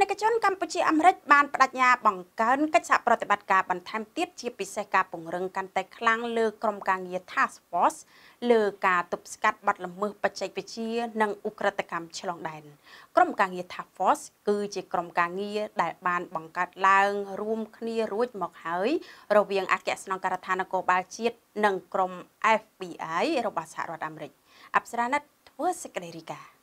ធនិកជនកម្ពុជាអាមេរិកបានបដិញ្ញាបង្កើនកិច្ចសហប្រតិបត្តិការបន្ថែមទៀតជាពិសេសការពង្រឹងកាន់តែខ្លាំងលើក្រុមការងារ Task Force លើការទប់ស្កាត់បទល្មើសបច្ចេកវិទ្យានិងឧក្រិដ្ឋកម្មឆ្លងដែនក្រុមការងារ Task Force គឺជាក្រុមការងារដែលបានបង្កើតឡើងរួមគ្នារួចមកហើយ រវាងអគ្គស្នងការដ្ឋាននគរបាលជាតិនិងក្រុម FBI របស់សហរដ្ឋអាមេរិកអប្សរាណិតធ្វើសេចក្តីរីកា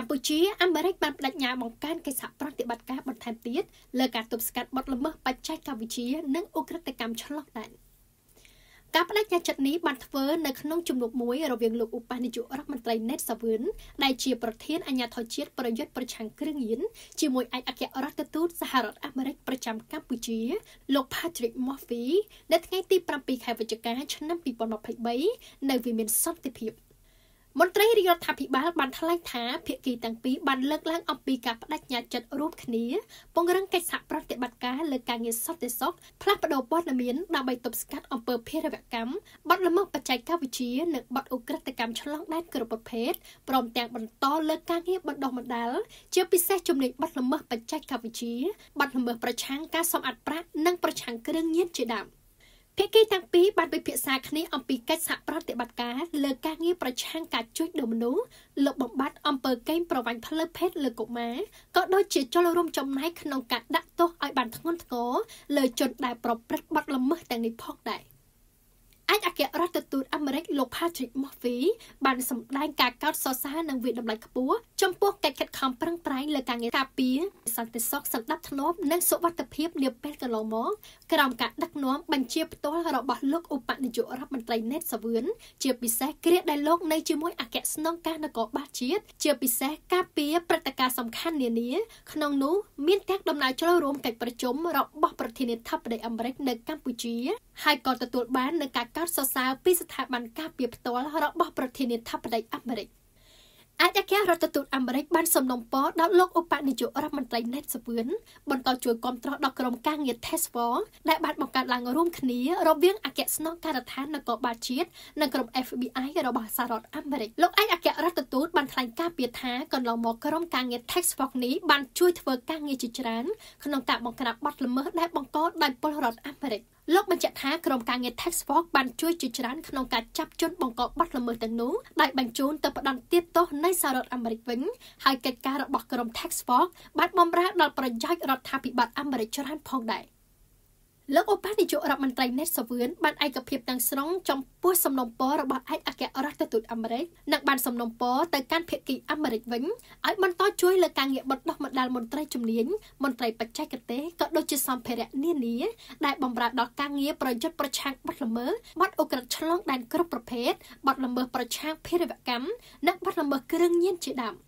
កម្ពុជាអាមេរិកបានបដិញ្ញាបង្កើនកិច្ចសហប្រតិបត្តិការបន្ថែមទៀតលើការទប់ស្កាត់បទល្មើសបច្ចេកវិទ្យានិងអ ுக ្រិតកម្មឆ្លងដែនការបដិញ្ញាចិត្តនេះបានធ្វើនៅក្នុងជំនួបមួយរវាងលោកឧបនាយករដ្ឋមន្ត្រី Net Savin ដែលជាប្រធានអាជ្ញាធរជាតិប្រយុទ្ធប្រឆាំងគ្រឿងញៀនជាមួយឯកអគ្គរដ្ឋទូតសហរដ្ឋអាមេរិកប្រចាំកម្ពុជាលោក Patrick Murphy នៅថ្ងៃទី7ខែវិច្ឆិកាឆ្នាំ2023នៅវិមានសន្តិភាព។មន្ត្រីរាជរដ្ឋាភិបាលបានថ្លែងថាភាគីទាំងពីរបានលើកឡើងអំពីការបដិញ្ញាចិត្តរួមគ្នាពង្រឹងកិច្ចសហប្រតិបត្តិការលើការងារសន្តិសុខផ្លាស់ប្តូរព័ត៌មានដើម្បីទប់ស្កាត់អំពើភេរវកម្មបទល្មើសបច្ចេកវិទ្យានិងបទឧក្រិដ្ឋកម្មឆ្លងដែនគ្រប់ប្រភេទព្រមទាំងបន្តលើការងារបណ្ដុះបណ្ដាលជាពិសេសជំនាញបទល្មើសបច្ចេកវិទ្យាបទល្មើសប្រឆាំងការសម្អាតប្រាក់និងប្រឆាំងគ្រឿងញៀនជាដើម។ភាគីទាំងពីរបានពិភាក្សាគ្នាអំពីកិច្ចសហប្រតិបត្តិការ លើការងារប្រឆាំងការជួញដូរមនុស្សលុបបំបាត់អំពើកេងប្រវ័ញ្ចផ្លូវភេទលើកុមារក៏ដូចជាចូលរួមចំណែកក្នុងការដាក់ទោសឲ្យបានធ្ងន់ធ្ងរលើជនដែលប្រព្រឹត្តបទល្មើសទាំងនេះផងដែរឯកអគ្គរដ្ឋទូតអលោក Patrick Murphy បានសម្ដែងការកោតសរសើរនិងវិតម្លៃខ្ពស់ចំពោះកិច្ចខិតខំប្រឹងប្រែងលើការងារការពារសន្តិសុខសណ្ដាប់ធ្នាប់និងសុវត្ថិភាពនាពេលកន្លងមកក្រោមការដឹកនាំបញ្ជាផ្ទាល់របស់លោកឧបនាយករដ្ឋមន្ត្រី Net សាវឿនជាពិសេសគ្រាដែលលោកនៅជាមួយអគ្គស្នងការនគរបាលជាតិជាពិសេសការពារព្រឹត្តិការណ៍សំខាន់នានាក្នុងនោះមានទាំងដំណើរជ្រើសរួមកិច្ចប្រជុំរបស់ប្រធានាធិបតីអាមេរិក នៅកម្ពុជាហើយក៏ទទួលបាននូវការកោតសរសើរពីស្ថាប័នការការពារផ្ទាល់របស់ប្រធានាធិបតីអាមេរិកអាចអគ្គរដ្ឋទូតអាមេរិកបានសំណូមពរដល់លោកឧបនាយករដ្ឋមន្ត្រីណេតសាវឿនបន្តជួយគ្រប់គ្រងដល់ក្រុមការងារ Tesfor ដែលបានបង្កើតឡើងរួមគ្នារវាងអគ្គស្នងការដ្ឋាននគរបាលជាតិនិងក្រុម FBI របស់សហរដ្ឋអាមេរិកលោកឯកអគ្គរដ្ឋទូតបានថ្លែងការពីថាកន្លងមកក្រុមការងារ Tesfor នេះបានជួយធ្វើការងារជាច្រើនក្នុងការបង្ក្រាបបទល្មើសដែលបង្កដោយពលរដ្ឋអាមេរិកលោកបញ្ជាក់ថាក្រុមការងារ Tax Force បានជួយជាច្រើនក្នុងការចាប់ជនបង្កបទល្មើសទាំងនោះដោយបញ្ជូនទៅផ្ដន់ទាបទោសនៅសហរដ្ឋអាមេរិកវិញហើយកិច្ចការរបស់ក្រុម Tax Force បានបំរើដល់ប្រយោជន៍រដ្ឋាភិបាលអាមេរិកច្រើនផងដែរ។លោកឧបនាយករដ្ឋមន្ត្រីណេតសាវឿនបានឯកភាពទាំងស្រុងចំពោះសំណុំពររបស់ឯកអគ្គរដ្ឋទូតអាមេរិកនិងបានសំណុំពរទៅកាន់ភាគីអាមេរិកវិញឲ្យបន្តជួយលើការងារបន្តមណ្ឌលមន្ត្រីជំនាញមន្ត្រីបច្ចេកទេសក៏ដូចជាសម្ភារៈនានាដែលបម្រើដល់ការងារប្រយុទ្ធប្រឆាំងបទល្មើសបទអូក្រិដ្ឋឆ្លងដែនគ្រប់ប្រភេទបទល្មើសប្រឆាំងភេរវកម្មនិងបទល្មើសគ្រឿងញៀនជាដើម។